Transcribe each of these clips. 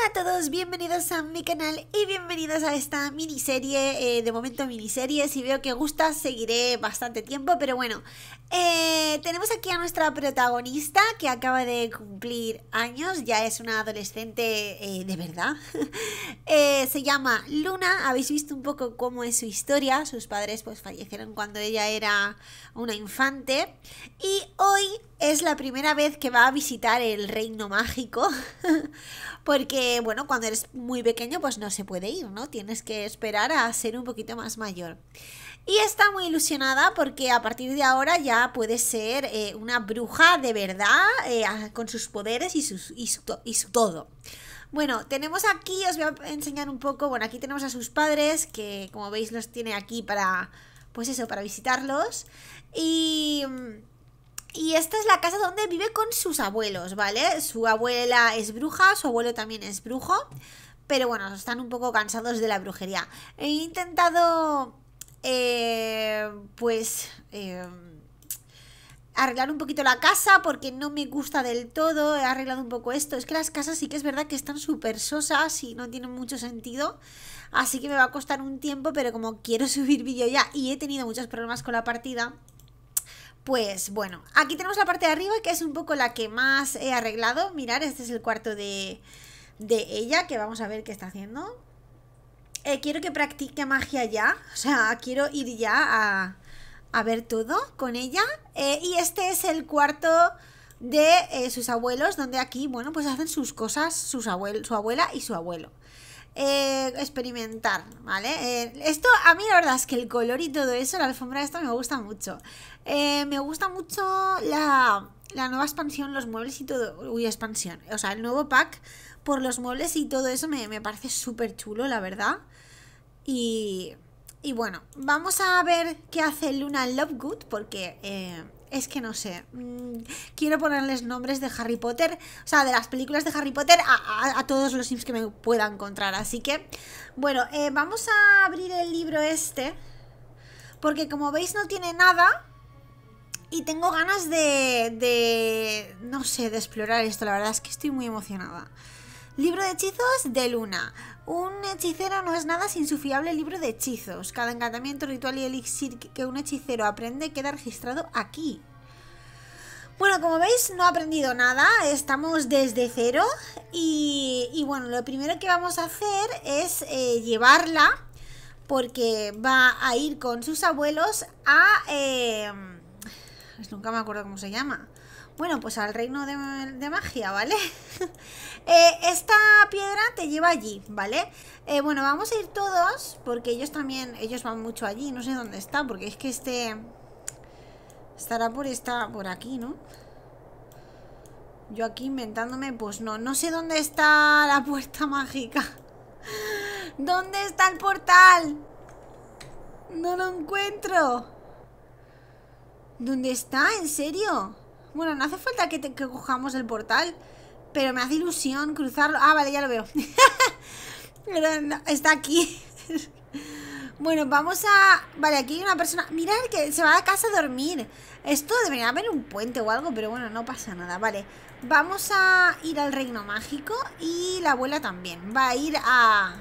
Hola a todos, bienvenidos a mi canal y bienvenidos a esta miniserie, eh, de momento miniserie, si veo que gusta seguiré bastante tiempo, pero bueno, eh, tenemos aquí a nuestra protagonista que acaba de cumplir años, ya es una adolescente eh, de verdad, se llama Luna, habéis visto un poco cómo es su historia, sus padres pues fallecieron cuando ella era una infante y hoy es la primera vez que va a visitar el reino mágico. porque bueno, cuando eres muy pequeño pues no se puede ir, ¿no? Tienes que esperar a ser un poquito más mayor. Y está muy ilusionada porque a partir de ahora ya puede ser eh, una bruja de verdad eh, con sus poderes y, sus, y su todo. Bueno, tenemos aquí, os voy a enseñar un poco, bueno, aquí tenemos a sus padres, que como veis los tiene aquí para, pues eso, para visitarlos. Y mm, y esta es la casa donde vive con sus abuelos, ¿vale? Su abuela es bruja, su abuelo también es brujo. Pero bueno, están un poco cansados de la brujería. He intentado, eh, pues, eh, arreglar un poquito la casa porque no me gusta del todo. He arreglado un poco esto. Es que las casas sí que es verdad que están súper sosas y no tienen mucho sentido. Así que me va a costar un tiempo, pero como quiero subir vídeo ya y he tenido muchos problemas con la partida, pues bueno, aquí tenemos la parte de arriba que es un poco la que más he arreglado. Mirar, este es el cuarto de, de ella, que vamos a ver qué está haciendo. Eh, quiero que practique magia ya, o sea, quiero ir ya a, ver todo con ella. Eh, y este es el cuarto de eh, sus abuelos, donde aquí, bueno, pues hacen sus cosas, sus su abuela y su abuelo. Eh, experimentar, ¿vale? Eh, esto, a mí la verdad es que el color y todo eso, la alfombra esto me gusta mucho. Eh, me gusta mucho la, nueva expansión, los muebles y todo. Uy, expansión. O sea, el nuevo pack por los muebles y todo eso me, parece súper chulo, la verdad. Y, y bueno, vamos a ver qué hace Luna Lovegood, porque es que no sé. Mm, quiero ponerles nombres de Harry Potter, o sea, de las películas de Harry Potter a, todos los Sims que me pueda encontrar. Así que, bueno, eh, vamos a abrir el libro este, porque como veis no tiene nada. Y tengo ganas de, de, no sé, de explorar esto. La verdad es que estoy muy emocionada. Libro de hechizos de luna. Un hechicero no es nada sin su fiable libro de hechizos. Cada encantamiento, ritual y elixir que un hechicero aprende queda registrado aquí. Bueno, como veis, no ha aprendido nada, estamos desde cero y, bueno, lo primero que vamos a hacer es eh, llevarla porque va a ir con sus abuelos a... Eh, nunca me acuerdo cómo se llama. Bueno, pues al reino de, magia, ¿vale? Eh, esta piedra te lleva allí, ¿vale? Eh, bueno, vamos a ir todos, porque ellos también, ellos van mucho allí, no sé dónde está, porque es que este... Estará por esta, por aquí, ¿no? Yo aquí inventándome, pues no, no sé dónde está la puerta mágica. ¿Dónde está el portal? No lo encuentro. ¿Dónde está? ¿En serio? Bueno, no hace falta que, cojamos el portal. Pero me hace ilusión cruzarlo. Ah, vale, ya lo veo. está aquí. bueno, vamos a... Vale, aquí hay una persona... el que se va a casa a dormir. Esto debería haber un puente o algo, pero bueno, no pasa nada. Vale, vamos a ir al reino mágico y la abuela también. Va a ir a...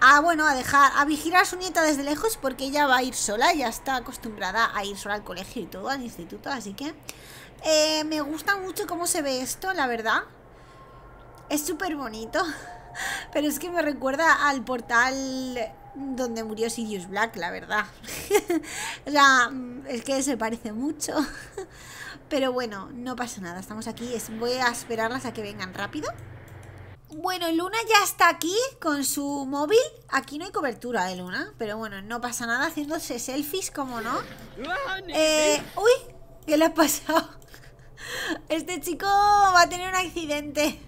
A bueno, a dejar, a vigilar a su nieta desde lejos porque ella va a ir sola, ya está acostumbrada a ir sola al colegio y todo, al instituto, así que eh, me gusta mucho cómo se ve esto, la verdad. Es súper bonito. Pero es que me recuerda al portal donde murió Sirius Black, la verdad. o sea, mm, es que se parece mucho. Pero bueno, no pasa nada, estamos aquí. Voy a esperarlas a que vengan rápido. Bueno, Luna ya está aquí con su móvil. Aquí no hay cobertura de Luna, pero bueno, no pasa nada haciéndose selfies, como no. Ah, eh, uy, ¿qué le ha pasado? Este chico va a tener un accidente.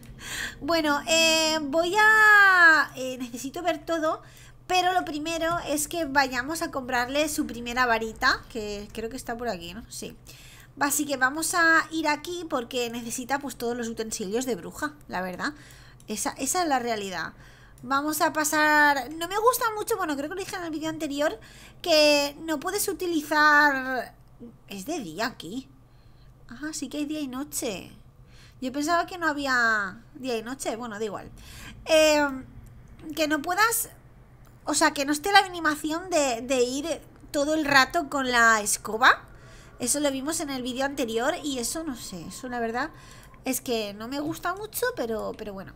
Bueno, eh, voy a... Eh, necesito ver todo, pero lo primero es que vayamos a comprarle su primera varita, que creo que está por aquí, ¿no? Sí. Así que vamos a ir aquí porque necesita pues todos los utensilios de bruja, la verdad. Esa, esa es la realidad. Vamos a pasar... No me gusta mucho, bueno, creo que lo dije en el vídeo anterior, que no puedes utilizar... Es de día aquí ajá sí que hay día y noche. Yo pensaba que no había día y noche, bueno, da igual. Em, que no puedas, o sea, que no esté la animación de, ir todo el rato con la escoba. Eso lo vimos en el vídeo anterior y eso no sé, eso la verdad es que no me gusta mucho, pero, pero bueno.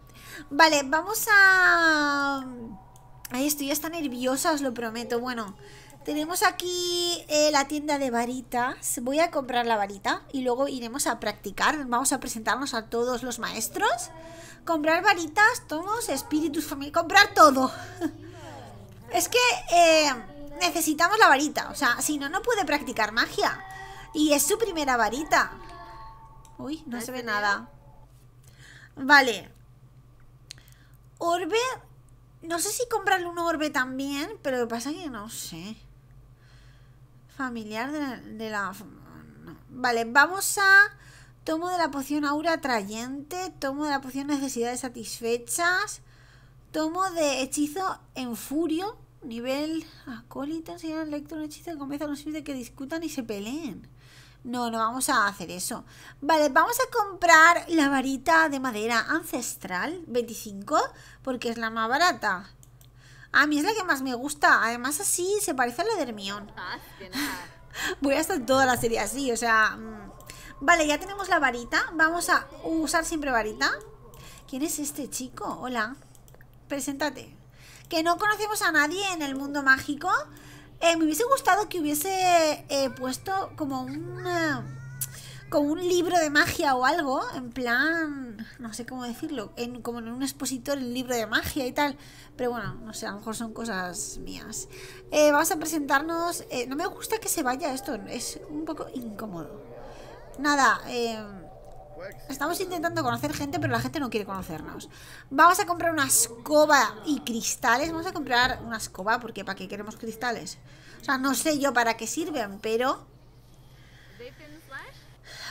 Vale, vamos a... Ay, estoy hasta nerviosa, os lo prometo. Bueno, tenemos aquí eh, la tienda de varitas. Voy a comprar la varita y luego iremos a practicar. Vamos a presentarnos a todos los maestros. Comprar varitas, tomos, espíritus, familia. Comprar todo. es que eh, necesitamos la varita. O sea, si no, no puede practicar magia. Y es su primera varita. Uy, no se ve nada. Vale. Orbe. No sé si comprarle un orbe también, pero lo que pasa es que no sé. Familiar de la, Vale, vamos a... Tomo de la poción aura atrayente. Tomo de la poción necesidades satisfechas. Tomo de hechizo en furio. Nivel acólito. Enseñar al lector un hechizo que comienza No de que discutan y se peleen. No, no vamos a hacer eso. Vale, vamos a comprar la varita de madera ancestral 25 porque es la más barata. A mí es la que más me gusta. Además, así se parece a la de Hermión. Ah, Voy a estar toda la serie así, o sea... Mm. Vale, ya tenemos la varita. Vamos a usar siempre varita. ¿Quién es este chico? Hola. Preséntate. Que no conocemos a nadie en el mundo mágico. Eh, me hubiese gustado que hubiese eh, puesto como un... Eh, como un libro de magia o algo, en plan, no sé cómo decirlo, en, como en un expositor, el libro de magia y tal. Pero bueno, no sé, a lo mejor son cosas mías. Eh, vamos a presentarnos. Eh, no me gusta que se vaya esto, es un poco incómodo. Nada, eh, estamos intentando conocer gente, pero la gente no quiere conocernos. Vamos a comprar una escoba y cristales. Vamos a comprar una escoba, porque ¿para qué queremos cristales? O sea, no sé yo para qué sirven, pero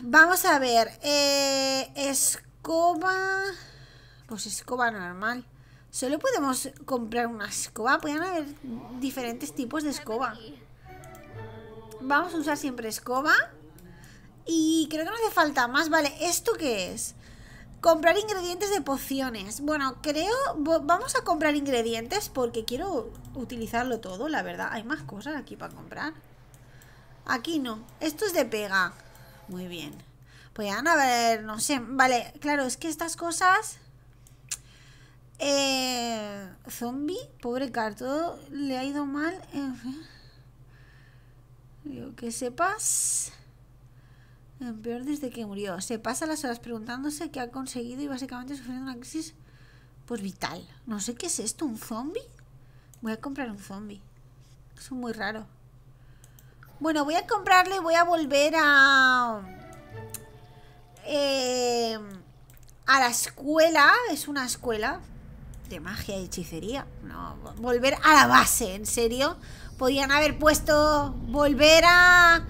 Vamos a ver. Eh, escoba. Pues escoba normal. Solo podemos comprar una escoba. Pueden haber diferentes tipos de escoba. Vamos a usar siempre escoba. Y creo que no hace falta más. Vale, ¿esto qué es? Comprar ingredientes de pociones. Bueno, creo... Vamos a comprar ingredientes porque quiero utilizarlo todo, la verdad. Hay más cosas aquí para comprar. Aquí no. Esto es de pega. Muy bien. Pues, a ver no sé, vale, claro, es que estas cosas... Eh, zombie, pobre carto, le ha ido mal. En fin. Digo, que sepas. En peor desde que murió. Se pasa las horas preguntándose qué ha conseguido y básicamente sufriendo una crisis pues vital. No sé qué es esto, un zombie. Voy a comprar un zombie. Es muy raro. Bueno, voy a comprarle y voy a volver a... Eh, a la escuela. Es una escuela de magia y hechicería. No, volver a la base, en serio. Podían haber puesto volver a...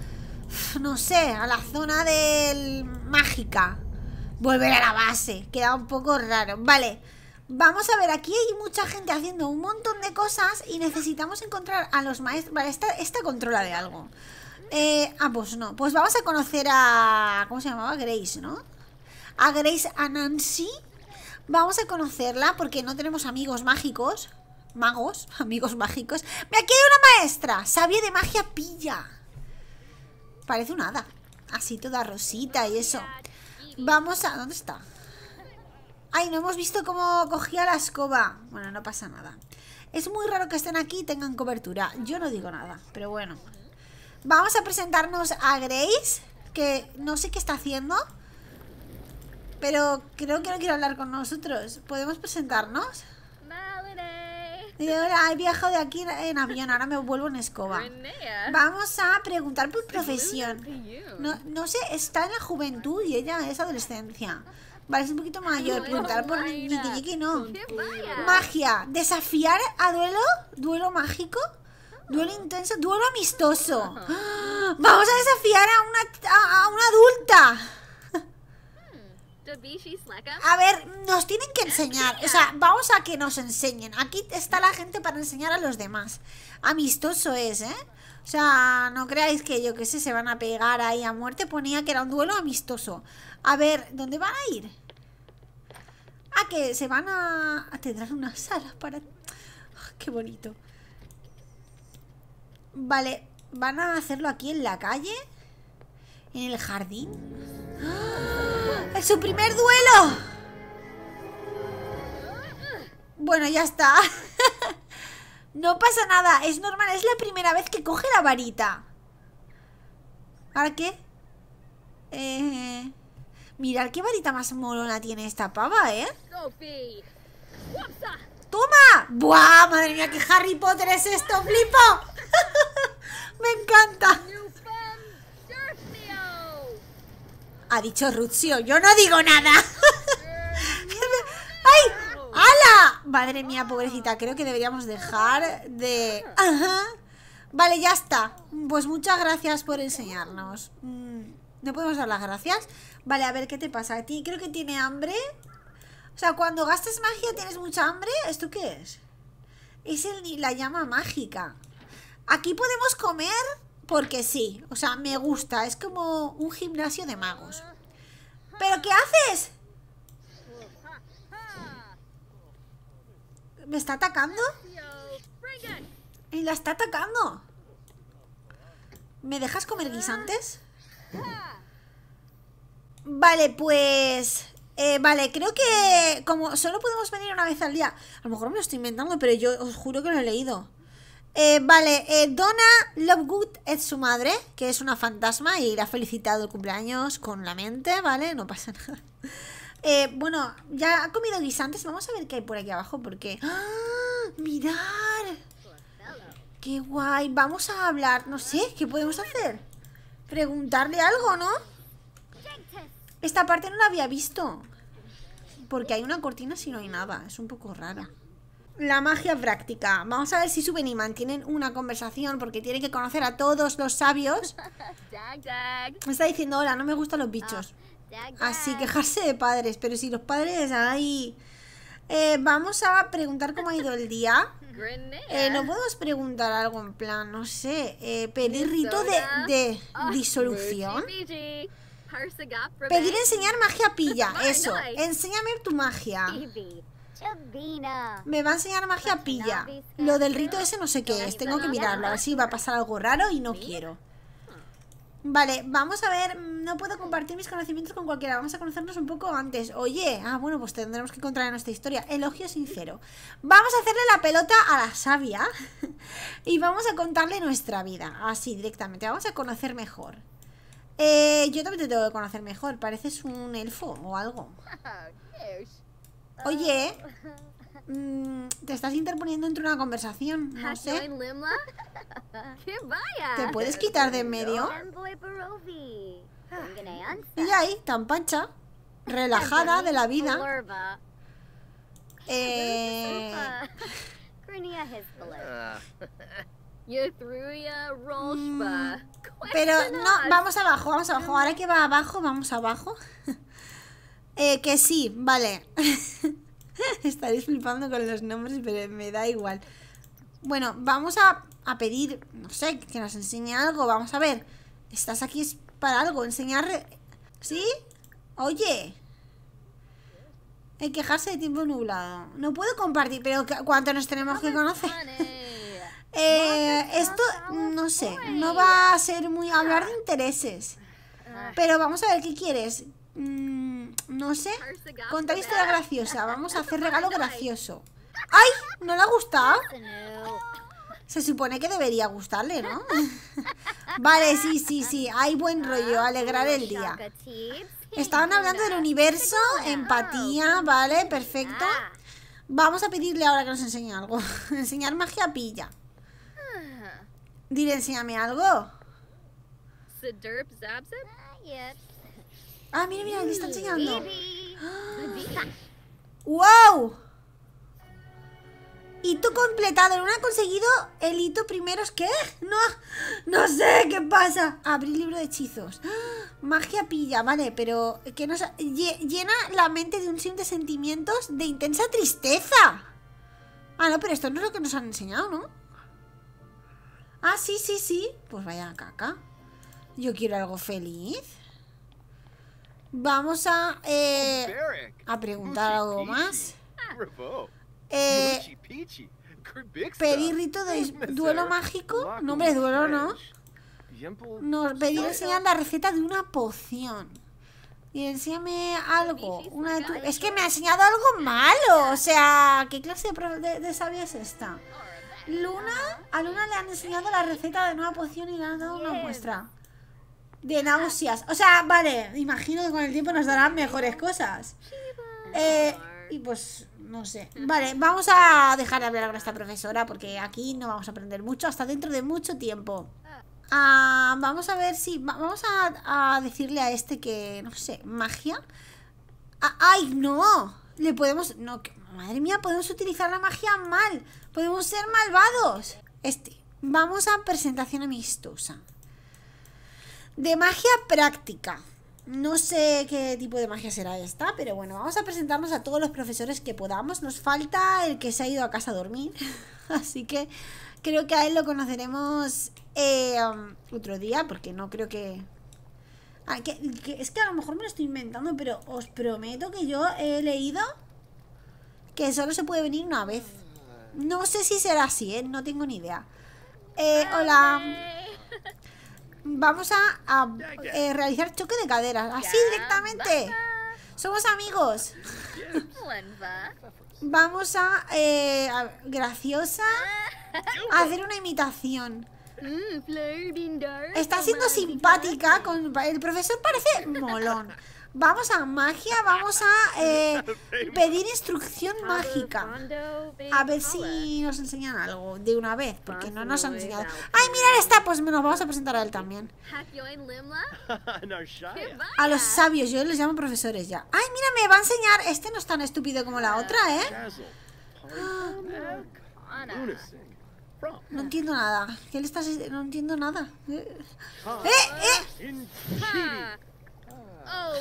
No sé, a la zona del... Mágica. Volver a la base. Queda un poco raro. Vale. Vamos a ver, aquí hay mucha gente haciendo un montón de cosas y necesitamos encontrar a los maestros. Vale, esta, esta controla de algo. Eh, ah, pues no. Pues vamos a conocer a... ¿Cómo se llamaba? Grace, ¿no? A Grace Anansi Vamos a conocerla porque no tenemos amigos mágicos. Magos, amigos mágicos. Mira, aquí hay una maestra. Sabia de magia pilla. Parece un hada. Así toda rosita y eso. Vamos a... ¿Dónde está? Ay, no hemos visto cómo cogía la escoba. Bueno, no pasa nada. Es muy raro que estén aquí y tengan cobertura. Yo no digo nada, pero bueno. Vamos a presentarnos a Grace, que no sé qué está haciendo. Pero creo que no quiere hablar con nosotros. ¿Podemos presentarnos? Dice, hola, he viajado de aquí en avión, ahora me vuelvo en escoba. Vamos a preguntar por profesión. No, no sé, está en la juventud y ella es adolescencia. Parece un poquito mayor. preguntar por Jiki no. Magia. Desafiar a duelo. Duelo mágico. Duelo intenso. Duelo amistoso. Ah. Vamos a desafiar a una, a, una adulta. Hmm, a ver, nos tienen que enseñar. O sea, vamos a que nos enseñen. Aquí está la gente para enseñar a los demás. Amistoso es, ¿eh? O sea, no creáis que yo qué sé, se van a pegar ahí a muerte. Ponía que era un duelo amistoso. A ver, ¿dónde van a ir? Ah, que se van a... a tendrán unas para... Ah, ¡Qué bonito! Vale, van a hacerlo aquí en la calle. En el jardín. ¡Ah! ¡Es su primer duelo! Bueno, ya está. no pasa nada, es normal, es la primera vez que coge la varita. ¿Ahora qué? Eh... Mirad qué varita más molona tiene esta pava, ¿eh? ¡Toma! ¡Buah! Madre mía, qué Harry Potter es esto, flipo. Me encanta. Ha dicho Ruzio. Yo no digo nada. ¡Ay! ¡Hala! Madre mía, pobrecita. Creo que deberíamos dejar de... Ajá. Vale, ya está. Pues muchas gracias por enseñarnos. Mm, ¿No podemos dar las gracias? Vale, a ver, ¿qué te pasa? A ti creo que tiene hambre. O sea, cuando gastas magia tienes mucha hambre. ¿Esto qué es? Es el, la llama mágica. Aquí podemos comer porque sí. O sea, me gusta. Es como un gimnasio de magos. ¿Pero qué haces? ¿Me está atacando? ¿Y la está atacando? ¿Me dejas comer guisantes? Vale, pues... Eh, vale, creo que como solo podemos venir una vez al día. A lo mejor me lo estoy inventando, pero yo os juro que lo he leído. Eh, vale, eh, Donna Lovegood es su madre, que es una fantasma y le ha felicitado el cumpleaños con la mente, ¿vale? No pasa nada. bueno, ya ha comido guisantes. Vamos a ver qué hay por aquí abajo, porque... ¡Ah! ¡Mirad! ¡Qué guay! Vamos a hablar. No sé, ¿qué podemos hacer? Preguntarle algo, ¿no? Esta parte no la había visto. Porque hay una cortina si no hay nada. Es un poco rara. La magia práctica. Vamos a ver si suben y mantienen una conversación porque tienen que conocer a todos los sabios. Me está diciendo, hola, no me gustan los bichos. Ah, Así quejarse de padres, pero si los padres ahí... Eh, vamos a preguntar cómo ha ido el día. Eh, no podemos preguntar algo en plan, no sé, eh, pedir rito de, de ah, disolución. Pedir enseñar magia pilla, eso. Enséñame tu magia. Me va a enseñar magia pues, pilla. Lo del rito ese no sé qué es. Tengo que mirarlo. A ver si va a pasar algo raro y no quiero. Ah. Vale, vamos a ver. No puedo compartir mis conocimientos con cualquiera. Vamos a conocernos un poco antes. Oye, ah, bueno, pues tendremos que contar nuestra historia. Elogio sincero. Vamos a hacerle la pelota a la sabia y vamos a contarle nuestra vida. Así directamente. Vamos a conocer mejor. Eh, yo también te tengo que conocer mejor. Pareces un elfo o algo. Oye, ah. mm, te estás interponiendo entre una conversación. No sé. ¿Te puedes quitar de en medio? Ah. Y ahí, tan pancha, relajada de la vida. Eh... Mm, pero no, vamos abajo, vamos abajo. Ahora que va abajo, vamos abajo. eh, que sí, vale. Estaréis flipando con los nombres, pero me da igual. Bueno, vamos a, a pedir, no sé, que nos enseñe algo. Vamos a ver. Estás aquí para algo, enseñar... ¿Sí? Oye. Hay quejarse de tiempo nublado. No puedo compartir, pero ¿cuánto nos tenemos que conocer? Eh, esto, no sé, no va a ser muy hablar de intereses. Pero vamos a ver qué quieres. Mm, no sé, contar historia graciosa. Vamos a hacer regalo gracioso. ¡Ay! ¿No le ha gustado? Se supone que debería gustarle, ¿no? vale, sí, sí, sí. Hay buen rollo, alegrar el día. Estaban hablando del universo, empatía, ¿vale? Perfecto. Vamos a pedirle ahora que nos enseñe algo. Enseñar magia pilla. Dile, enséñame algo. Ah, mira, mira, le está enseñando. ¡Wow! Hito completado. ¿No ha conseguido el hito primero qué? No, no sé qué pasa. Abrir libro de hechizos. Magia pilla, vale, pero que nos llena la mente de un sin de sentimientos de intensa tristeza. Ah, no, pero esto no es lo que nos han enseñado, ¿no? Ah, sí, sí, sí. Pues vaya caca. Yo quiero algo feliz. Vamos a, eh, a preguntar algo más. Eh, pedir rito de duelo mágico. Nombre duelo, ¿no? Nos pedir enseñar la receta de una poción. Y enséñame algo. Es que me ha enseñado algo malo. O sea, ¿qué clase de, de, de sabia es esta? Ah, Luna, a Luna le han enseñado la receta de nueva poción y le han dado una muestra. De náuseas. O sea, vale, imagino que con el tiempo nos darán mejores cosas. Eh, y pues, no sé. Vale, vamos a dejar de hablar con esta profesora porque aquí no vamos a aprender mucho hasta dentro de mucho tiempo. Ah, vamos a ver si... Vamos a, decirle a este que, no sé, magia. Ah, ¡Ay, no! Le podemos... No, madre mía, podemos utilizar la magia mal. Podemos ser malvados. Este. Vamos a presentación amistosa. De magia práctica. No sé qué tipo de magia será esta, pero bueno, vamos a presentarnos a todos los profesores que podamos. Nos falta el que se ha ido a casa a dormir, así que creo que a él lo conoceremos eh, um, otro día, porque no creo ah, que... que... Es que a lo mejor me lo estoy inventando, pero os prometo que yo he leído que solo se puede venir una vez. No sé si será así, ¿eh? No tengo ni idea. Eh, hola. Vamos a, eh, realizar choque de caderas. Así directamente. Somos amigos. Vamos a, eh, graciosa hacer una imitación. Mm, Está siendo simpática con el profesor parece molón. Vamos a magia, vamos a eh, pedir instrucción mágica. A ver si nos enseñan algo de una vez, porque no nos han enseñado. ¡Ay, mirar esta! Pues nos vamos a presentar a él también. A los sabios, yo les llamo profesores ya. ¡Ay, mira, me va a enseñar! Este no es tan estúpido como la otra, ¿eh? No entiendo nada. ¿Qué le estás.? No entiendo nada. ¡Eh! ¡Eh! Oh,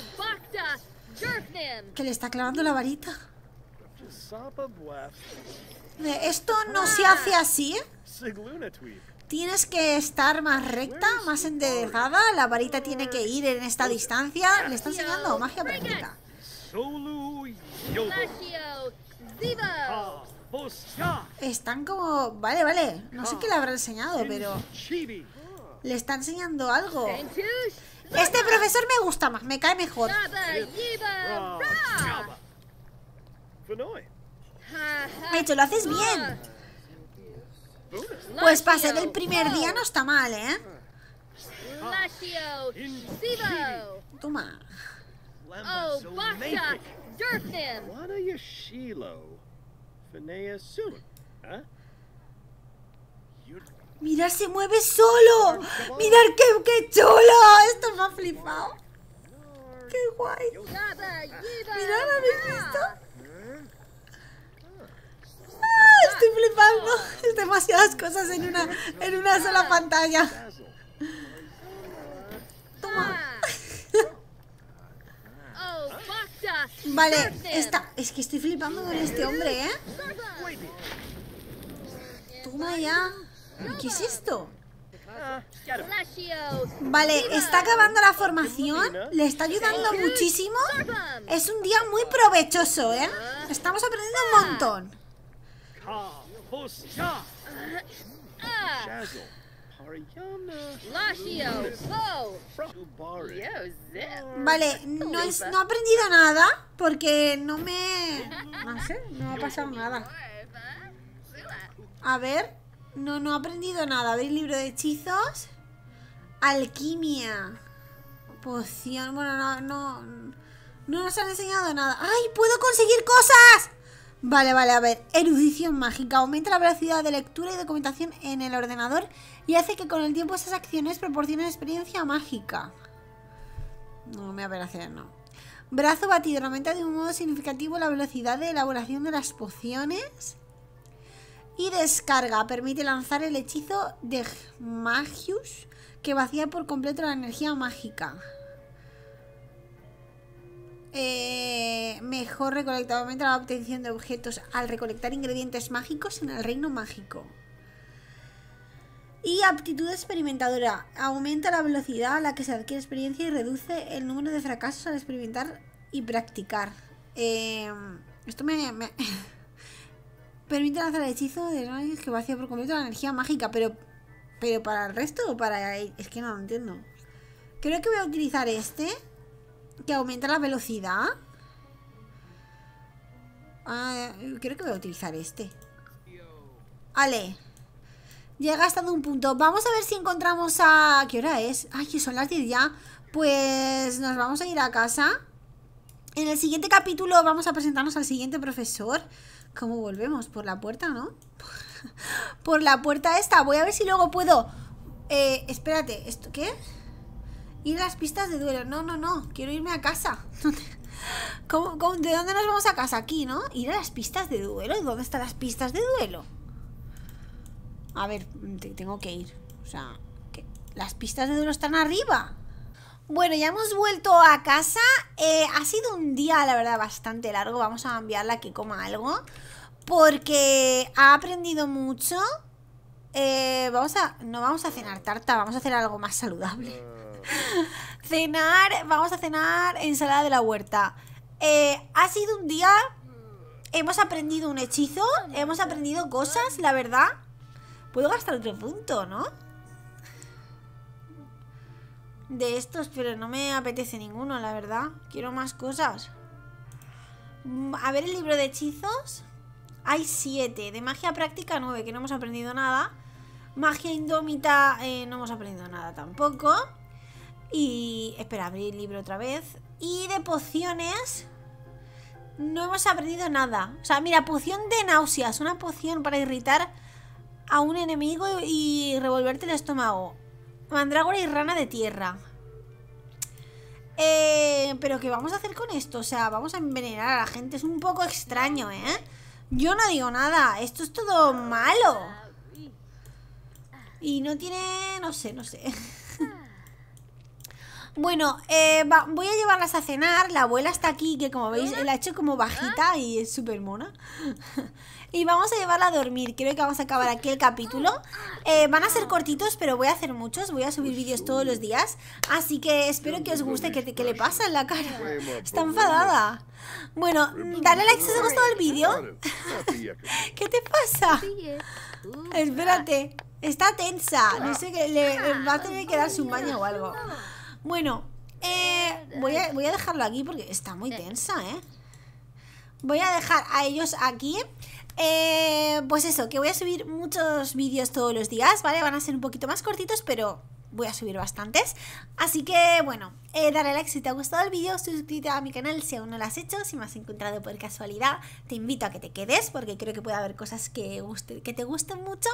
que le está clavando la varita. Eh, esto no se ah. hace así. ¿eh? Tienes que estar más recta, más enderezada. La varita tiene que ir en esta distancia. Le está enseñando magia práctica Están como... Vale, vale. No sé qué le habrá enseñado, ah. pero... Le está enseñando algo. Este profesor me gusta más, me cae mejor. De hecho, lo haces bien. Ah, pues pasar el primer día no está mal, ¿eh? Toma. Oh, ¡Mira! se mueve solo. Mirar qué, qué chulo flipado. ¡Qué guay! ¡Mirad, ¿habéis visto? ¡Ah, estoy flipando! Es demasiadas cosas en una, en una sola pantalla. Toma. Vale, está. Es que estoy flipando con este hombre, ¿eh? Toma ya. ¿Qué es esto? Vale, está acabando la formación, le está ayudando muchísimo. Es un día muy provechoso, ¿eh? Estamos aprendiendo un montón. Vale, no, no he aprendido nada porque no me... No sé, no ha pasado nada. A ver, no, no he aprendido nada. Abrir libro de hechizos. Alquimia. Poción. Bueno, no, no, nos han enseñado nada. ¡Ay, puedo conseguir cosas! Vale, vale, a ver. Erudición mágica. Aumenta la velocidad de lectura y documentación en el ordenador y hace que con el tiempo esas acciones proporcionen experiencia mágica. No me voy a hacer, no. Brazo batido. Aumenta de un modo significativo la velocidad de elaboración de las pociones. Y descarga, permite lanzar el hechizo de Magius que vacía por completo la energía mágica. Eh, mejor recolectado aumenta la obtención de objetos al recolectar ingredientes mágicos en el reino mágico. Y aptitud experimentadora. Aumenta la velocidad a la que se adquiere experiencia y reduce el número de fracasos al experimentar y practicar. Eh, esto me... permite lanzar el hechizo de que vacía por completo la energía mágica, pero pero para el resto o para es que no lo entiendo. Creo que voy a utilizar este que aumenta la velocidad. Ah, creo que voy a utilizar este. vale Llega hasta un punto. Vamos a ver si encontramos a... ¿Qué hora es? Ay, que son las 10 ya. Pues nos vamos a ir a casa. En el siguiente capítulo vamos a presentarnos al siguiente profesor. ¿Cómo volvemos? Por la puerta, ¿no? Por la puerta esta. Voy a ver si luego puedo... Eh, espérate, ¿esto qué? Ir a las pistas de duelo. No, no, no. Quiero irme a casa. ¿Cómo, de dónde nos vamos a casa? Aquí, ¿no? Ir a las pistas de duelo. dónde están las pistas de duelo? A ver, tengo que ir. O sea, las pistas de duelo están arriba. Bueno, ya hemos vuelto a casa. Eh, ha sido un día, la verdad, bastante largo. Vamos a enviarla que coma algo porque ha aprendido mucho. Eh, vamos a, no vamos a cenar tarta, vamos a hacer algo más saludable. cenar, vamos a cenar ensalada de la huerta. Eh, ha sido un día, hemos aprendido un hechizo, hemos aprendido cosas, la verdad. Puedo gastar otro punto, ¿no? De estos, pero no me apetece ninguno, la verdad. Quiero más cosas. Mm, a ver el libro de hechizos. Hay 7. De magia práctica 9, que no hemos aprendido nada. Magia indómita eh, no hemos aprendido nada tampoco. Y... Espera, abrir el libro otra vez. Y de pociones... No hemos aprendido nada. O sea, mira, poción de náuseas. Una poción para irritar a un enemigo y revolverte el estómago. Mandrágora y rana de tierra. Eh, Pero ¿qué vamos a hacer con esto? O sea, vamos a envenenar a la gente. Es un poco extraño, ¿eh? Yo no digo nada, esto es todo malo. Y no tiene... no sé, no sé. Bueno, eh, voy a llevarlas a cenar. La abuela está aquí, que como veis, la ha hecho como bajita y es súper mona. Y vamos a llevarla a dormir. Creo que vamos a acabar aquí el capítulo. Eh, van a ser cortitos, pero voy a hacer muchos. Voy a subir vídeos todos los días. Así que espero que os guste. ¿Qué, le pasa en la cara? Está enfadada. Bueno, dale like si os ha gustado el vídeo. ¿Qué te pasa? Espérate. Está tensa. No sé qué. Le, va a tener que dar su baño o algo. Bueno, eh, voy, a, voy a dejarlo aquí porque está muy tensa, ¿eh? Voy a dejar a ellos aquí. Eh, pues eso, que voy a subir muchos vídeos todos los días, ¿vale? Van a ser un poquito más cortitos, pero voy a subir bastantes. Así que, bueno, eh, dale like si te ha gustado el vídeo, suscríbete a mi canal si aún no lo has hecho, si me has encontrado por casualidad, te invito a que te quedes porque creo que puede haber cosas que, que te gusten mucho.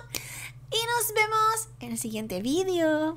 Y nos vemos en el siguiente vídeo.